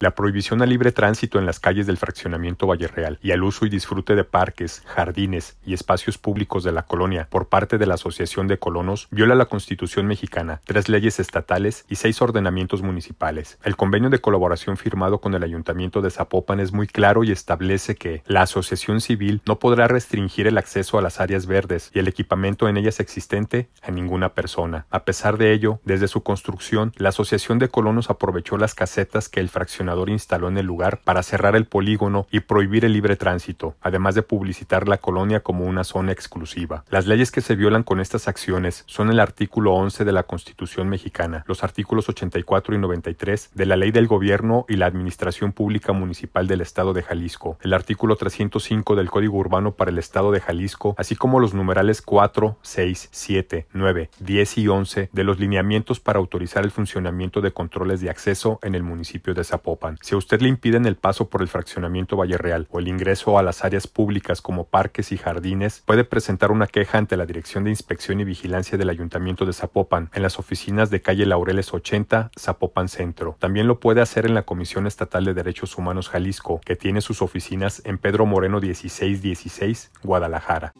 La prohibición al libre tránsito en las calles del fraccionamiento Valle Real y al uso y disfrute de parques, jardines y espacios públicos de la colonia por parte de la Asociación de Colonos viola la Constitución mexicana, tres leyes estatales y seis ordenamientos municipales. El convenio de colaboración firmado con el Ayuntamiento de Zapopan es muy claro y establece que la asociación civil no podrá restringir el acceso a las áreas verdes y el equipamiento en ellas existente a ninguna persona. A pesar de ello, desde su construcción, la Asociación de Colonos aprovechó las casetas que el fraccionamiento instaló en el lugar para cerrar el polígono y prohibir el libre tránsito, además de publicitar la colonia como una zona exclusiva. Las leyes que se violan con estas acciones son el artículo 11 de la Constitución mexicana, los artículos 84 y 93 de la Ley del Gobierno y la Administración Pública Municipal del Estado de Jalisco, el artículo 305 del Código Urbano para el Estado de Jalisco, así como los numerales 4, 6, 7, 9, 10 y 11 de los lineamientos para autorizar el funcionamiento de controles de acceso en el municipio de Zapopan. Si a usted le impiden el paso por el fraccionamiento Valle Real o el ingreso a las áreas públicas como parques y jardines, puede presentar una queja ante la Dirección de Inspección y Vigilancia del Ayuntamiento de Zapopan en las oficinas de calle Laureles 80, Zapopan Centro. También lo puede hacer en la Comisión Estatal de Derechos Humanos Jalisco, que tiene sus oficinas en Pedro Moreno 1616, Guadalajara.